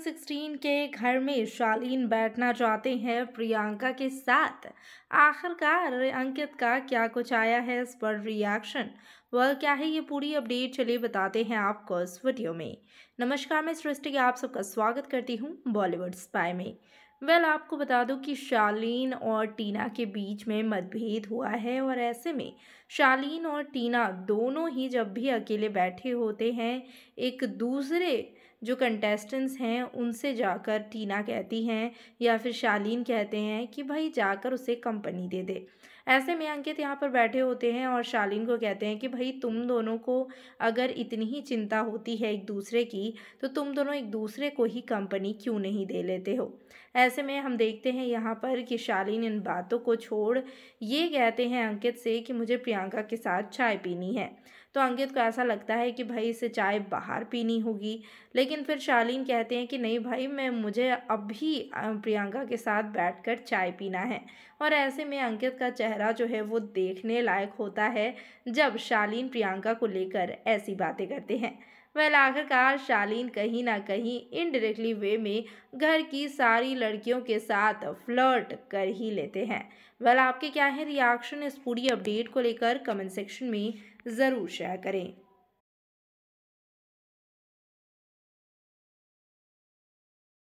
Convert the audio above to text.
16 के घर में शालीन बैठना चाहते हैं प्रियंका के साथ आखिरकार अंकित का क्या कुछ आया है इस पर रिएक्शन वह क्या है ये पूरी अपडेट चलिए बताते हैं आपको इस वीडियो में नमस्कार मैं सृष्टि आप सबका स्वागत करती हूँ बॉलीवुड स्पाई में वेल well, आपको बता दूं कि शालीन और टीना के बीच में मतभेद हुआ है और ऐसे में शालीन और टीना दोनों ही जब भी अकेले बैठे होते हैं एक दूसरे जो कंटेस्टेंट्स हैं उनसे जाकर टीना कहती हैं या फिर शालीन कहते हैं कि भाई जाकर उसे कंपनी दे दे ऐसे में अंकित यहाँ पर बैठे होते हैं और शालीन को कहते हैं कि भाई तुम दोनों को अगर इतनी ही चिंता होती है एक दूसरे की तो तुम दोनों एक दूसरे को ही कंपनी क्यों नहीं दे लेते हो ऐसे ऐसे में हम देखते हैं यहाँ पर कि शालीन इन बातों को छोड़ ये कहते हैं अंकित से कि मुझे प्रियंका के साथ चाय पीनी है तो अंकित को ऐसा लगता है कि भाई इसे चाय बाहर पीनी होगी लेकिन फिर शालीन कहते हैं कि नहीं भाई मैं मुझे अभी प्रियंका के साथ बैठकर चाय पीना है और ऐसे में अंकित का चेहरा जो है वो देखने लायक होता है जब शालीन प्रियंका को लेकर ऐसी बातें करते हैं वह आखिरकार शालीन कहीं ना कहीं इनडायरेक्टली वे में घर की सारी लड़कियों के साथ फ्लर्ट कर ही लेते हैं वेल आपके क्या है रिएक्शन इस पूरी अपडेट को लेकर कमेंट सेक्शन में ज़रूर शेयर करें